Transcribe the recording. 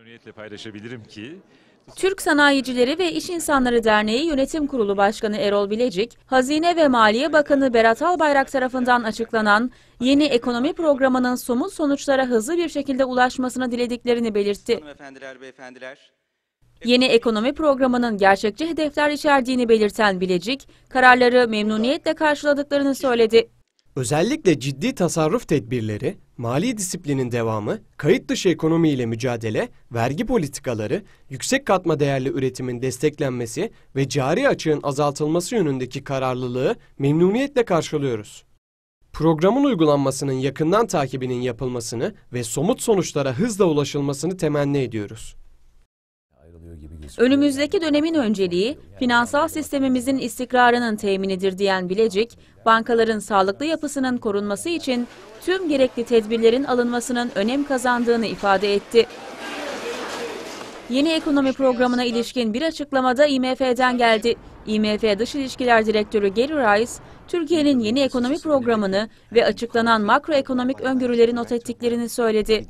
Memnuniyetle paylaşabilirim ki Türk Sanayicileri ve İş İnsanları Derneği Yönetim Kurulu Başkanı Erol Bilecik, Hazine ve Maliye Bakanı Berat Albayrak tarafından açıklanan yeni ekonomi programının somut sonuçlara hızlı bir şekilde ulaşmasını dilediklerini belirtti. Hanımefendiler, beyefendiler, Yeni ekonomi programının gerçekçi hedefler içerdiğini belirten Bilecik, kararları memnuniyetle karşıladıklarını söyledi. Özellikle ciddi tasarruf tedbirleri, mali disiplinin devamı, kayıt dışı ekonomi ile mücadele, vergi politikaları, yüksek katma değerli üretimin desteklenmesi ve cari açığın azaltılması yönündeki kararlılığı memnuniyetle karşılıyoruz. Programın uygulanmasının yakından takibinin yapılmasını ve somut sonuçlara hızla ulaşılmasını temenni ediyoruz. Önümüzdeki dönemin önceliği finansal sistemimizin istikrarının teminidir diyen Bilecik, bankaların sağlıklı yapısının korunması için tüm gerekli tedbirlerin alınmasının önem kazandığını ifade etti. Yeni ekonomi programına ilişkin bir açıklamada IMF'den geldi. IMF Dış İlişkiler Direktörü Gary Rice, Türkiye'nin yeni ekonomi programını ve açıklanan makroekonomik öngörüleri not ettiklerini söyledi.